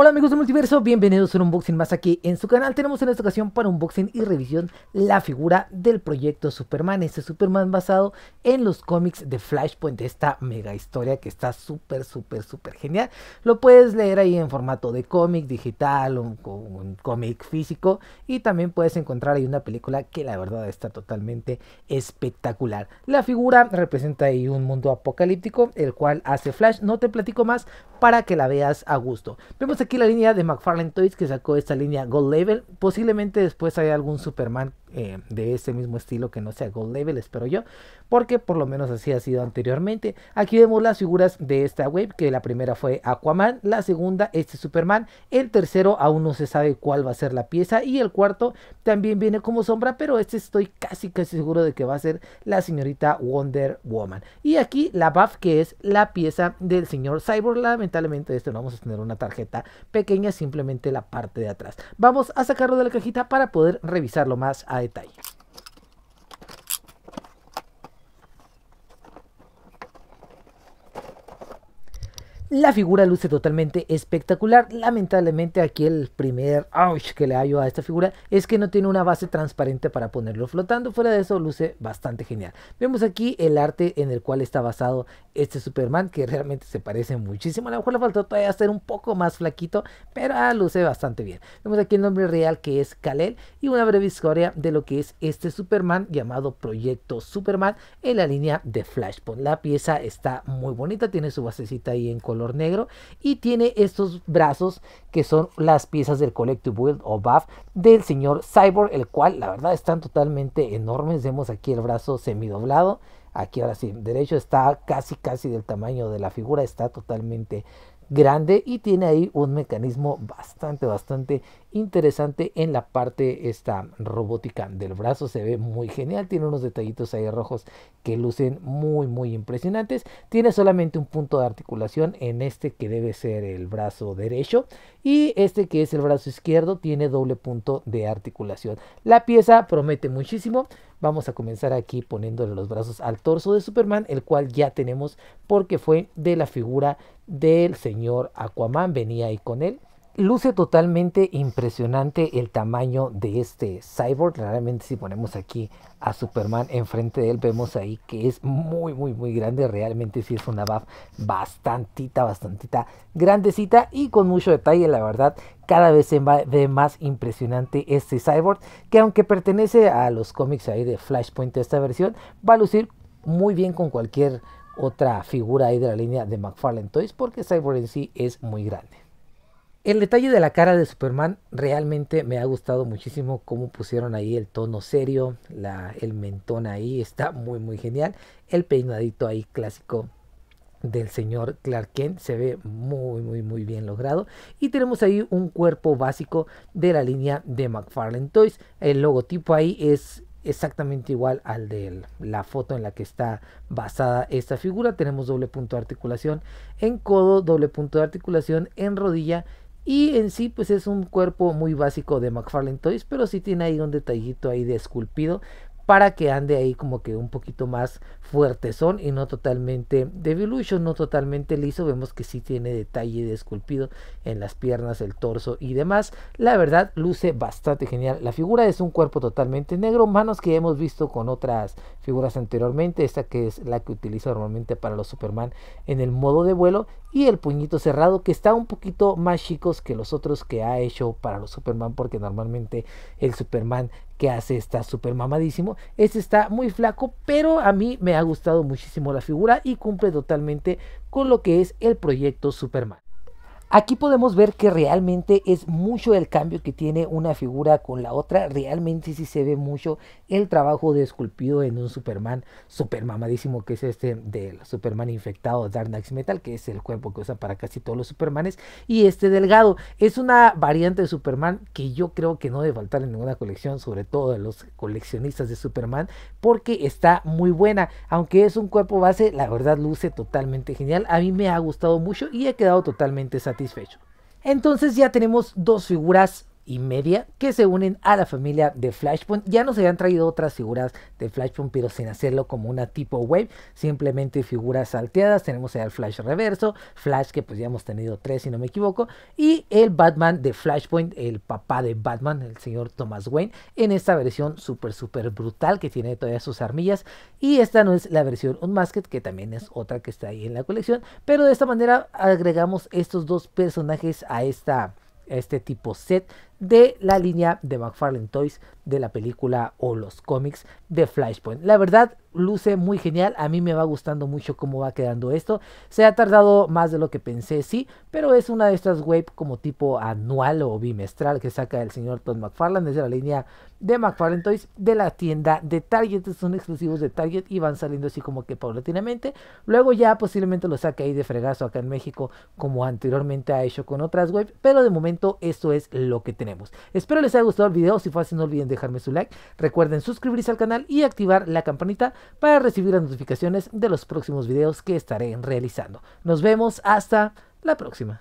Hola amigos del multiverso, bienvenidos a un unboxing más aquí en su canal. Tenemos en esta ocasión para unboxing y revisión la figura del proyecto Superman, este Superman basado en los cómics de Flashpoint, esta mega historia que está súper, súper, súper genial. Lo puedes leer ahí en formato de cómic digital o un, cómic físico y también puedes encontrar ahí una película que la verdad está totalmente espectacular. La figura representa ahí un mundo apocalíptico, el cual hace Flash. No te platico más para que la veas a gusto. Vemos aquí la línea de McFarlane Toys que sacó esta línea Gold Level. Posiblemente después haya algún Superman eh, de ese mismo estilo que no sea Gold Level, espero yo, porque por lo menos así ha sido anteriormente. Aquí vemos las figuras de esta Wave, que la primera fue Aquaman, la segunda este Superman, el tercero aún no se sabe cuál va a ser la pieza y el cuarto también viene como sombra, pero este estoy casi casi seguro de que va a ser la señorita Wonder Woman. Y aquí la buff que es la pieza del señor Cyborg, lamentablemente este no vamos a tener una tarjeta pequeña, simplemente la parte de atrás. Vamos a sacarlo de la cajita para poder revisarlo más a detalle. La figura luce totalmente espectacular. Lamentablemente aquí el primer ouch que le hallo a esta figura es que no tiene una base transparente para ponerlo flotando. Fuera de eso luce bastante genial. Vemos aquí el arte en el cual está basado este Superman que realmente se parece muchísimo. A lo mejor le faltó todavía hacer un poco más flaquito, pero ah, luce bastante bien. Vemos aquí el nombre real que es Kalel y una breve historia de lo que es este Superman llamado Proyecto Superman en la línea de Flashpoint. La pieza está muy bonita, tiene su basecita ahí en color negro y tiene estos brazos que son las piezas del Collective World o Buff del señor Cyborg, el cual la verdad están totalmente enormes. Vemos aquí el brazo semidoblado. Aquí ahora sí, derecho está casi casi del tamaño de la figura, está totalmente grande y tiene ahí un mecanismo bastante bastante interesante en la parte esta robótica del brazo se ve muy genial tiene unos detallitos ahí rojos que lucen muy muy impresionantes tiene solamente un punto de articulación en este que debe ser el brazo derecho y este que es el brazo izquierdo tiene doble punto de articulación la pieza promete muchísimo Vamos a comenzar aquí poniéndole los brazos al torso de Superman, el cual ya tenemos porque fue de la figura del señor Aquaman, venía ahí con él luce totalmente impresionante el tamaño de este cyborg. Realmente si ponemos aquí a Superman enfrente de él, vemos ahí que es muy, muy, muy grande. Realmente sí es una buff bastante, bastantita grandecita y con mucho detalle, la verdad. Cada vez se ve más impresionante este cyborg, que aunque pertenece a los cómics ahí de Flashpoint esta versión, va a lucir muy bien con cualquier otra figura ahí de la línea de McFarlane Toys, porque Cyborg en sí es muy grande. El detalle de la cara de Superman realmente me ha gustado muchísimo cómo pusieron ahí el tono serio, el mentón ahí está muy muy genial, el peinadito ahí clásico del señor Clark Kent se ve muy muy muy bien logrado y tenemos ahí un cuerpo básico de la línea de McFarlane Toys, el logotipo ahí es exactamente igual al de la foto en la que está basada esta figura tenemos doble punto de articulación en codo doble punto de articulación en rodilla y en sí, pues es un cuerpo muy básico de McFarlane Toys, pero sí tiene ahí un detallito ahí de esculpido para que ande ahí como que un poquito más fuerte son. y no totalmente devolution, no totalmente liso. Vemos que sí tiene detalle de esculpido en las piernas, el torso y demás. La verdad, luce bastante genial. La figura es un cuerpo totalmente negro, manos que hemos visto con otras figuras anteriormente. Esta que es la que utiliza normalmente para los Superman en el modo de vuelo y el puñito cerrado que está un poquito más chicos que los otros que ha hecho para los Superman porque normalmente el Superman que hace está super mamadísimo. Este está muy flaco, pero a mí me ha gustado muchísimo la figura y cumple totalmente con lo que es el proyecto Superman. Aquí podemos ver que realmente es mucho el cambio que tiene una figura con la otra. Realmente sí se ve mucho el trabajo de esculpido en un Superman super mamadísimo que es este del Superman infectado Dark Knight Metal, que es el cuerpo que usa para casi todos los Supermanes. Y este delgado es una variante de Superman que yo creo que no debe faltar en ninguna colección, sobre todo de los coleccionistas de Superman, porque está muy buena. Aunque es un cuerpo base, la verdad luce totalmente genial. A mí me ha gustado mucho y he quedado totalmente satisfecho entonces ya tenemos dos figuras y media que se unen a la familia de Flashpoint. Ya nos habían traído otras figuras de Flashpoint, pero sin hacerlo como una tipo wave, simplemente figuras salteadas. Tenemos el Flash reverso, Flash que pues ya hemos tenido tres si no me equivoco, y el Batman de Flashpoint, el papá de Batman, el señor Thomas Wayne, en esta versión súper, súper brutal que tiene todavía sus armillas. Y esta no es la versión Unmasked, que también es otra que está ahí en la colección, pero de esta manera agregamos estos dos personajes a esta este tipo set de la línea de McFarlane Toys de la película o los cómics de Flashpoint. La verdad, luce muy genial. A mí me va gustando mucho cómo va quedando esto. Se ha tardado más de lo que pensé, sí, pero es una de estas wave como tipo anual o bimestral que saca el señor Todd McFarlane de la línea de McFarlane Toys de la tienda de Target. Son exclusivos de Target y van saliendo así como que paulatinamente. Luego ya posiblemente lo saque ahí de fregazo acá en México como anteriormente ha hecho con otras wave, pero de momento esto es lo que tenemos. Espero les haya gustado el video. Si fue así, no olviden dejarme su like. Recuerden suscribirse al canal y activar la campanita para recibir las notificaciones de los próximos videos que estaré realizando. Nos vemos hasta la próxima.